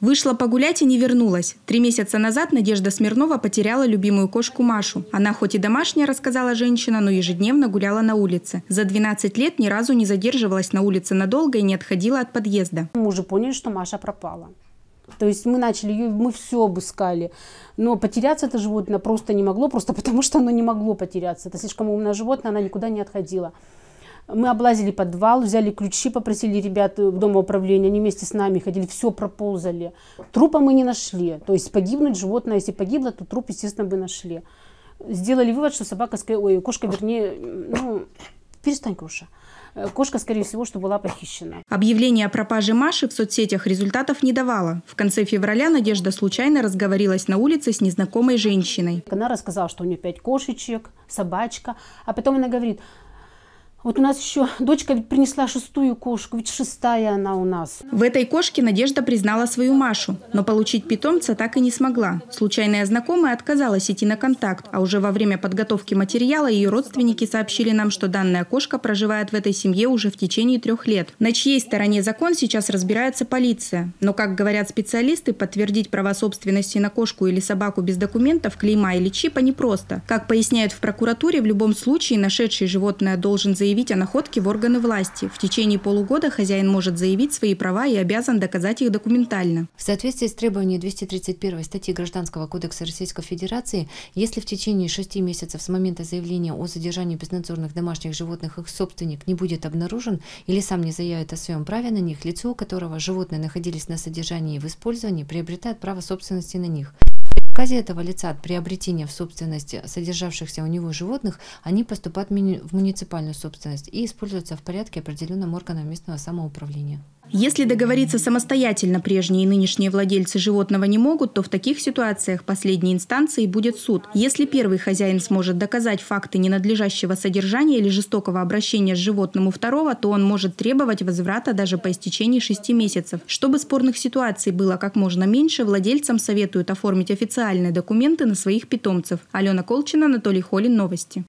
Вышла погулять и не вернулась. Три месяца назад Надежда Смирнова потеряла любимую кошку Машу. Она хоть и домашняя, рассказала женщина, но ежедневно гуляла на улице. За 12 лет ни разу не задерживалась на улице надолго и не отходила от подъезда. Мы уже поняли, что Маша пропала. То есть мы начали ее, мы все обыскали. Но потеряться это животное просто не могло, просто потому что оно не могло потеряться. Это слишком умное животное, она никуда не отходила. Мы облазили подвал, взяли ключи, попросили ребят э, дома управления, они вместе с нами ходили, все проползали. Трупа мы не нашли, то есть погибнуть животное, если погибло, то труп, естественно, бы нашли. Сделали вывод, что собака, ой, кошка, вернее, ну, перестань, Круша. Э, кошка, скорее всего, что была похищена. Объявление о пропаже Маши в соцсетях результатов не давало. В конце февраля Надежда случайно разговорилась на улице с незнакомой женщиной. Она рассказала, что у нее пять кошечек, собачка. А потом она говорит, вот у нас еще дочка ведь принесла шестую кошку, ведь шестая она у нас. В этой кошке Надежда признала свою Машу, но получить питомца так и не смогла. Случайная знакомая отказалась идти на контакт, а уже во время подготовки материала ее родственники сообщили нам, что данная кошка проживает в этой семье уже в течение трех лет. На чьей стороне закон сейчас разбирается полиция. Но, как говорят специалисты, подтвердить права собственности на кошку или собаку без документов, клейма или чипа непросто. Как поясняют в прокуратуре, в любом случае нашедший животное должен заявить заявить о находке в органы власти. В течение полугода хозяин может заявить свои права и обязан доказать их документально. В соответствии с требованием 231 статьи Гражданского кодекса Российской Федерации, если в течение шести месяцев с момента заявления о задержании безнадзорных домашних животных их собственник не будет обнаружен или сам не заявит о своем праве на них, лицо, у которого животные находились на содержании и в использовании, приобретает право собственности на них отказе этого лица от приобретения в собственности содержавшихся у него животных, они поступают в муниципальную собственность и используются в порядке определенным органом местного самоуправления. Если договориться самостоятельно прежние и нынешние владельцы животного не могут, то в таких ситуациях последней инстанцией будет суд. Если первый хозяин сможет доказать факты ненадлежащего содержания или жестокого обращения с животным у второго, то он может требовать возврата даже по истечении шести месяцев. Чтобы спорных ситуаций было как можно меньше, владельцам советуют оформить официальные документы на своих питомцев. Алена Колчина, Анатолий Холин, Новости.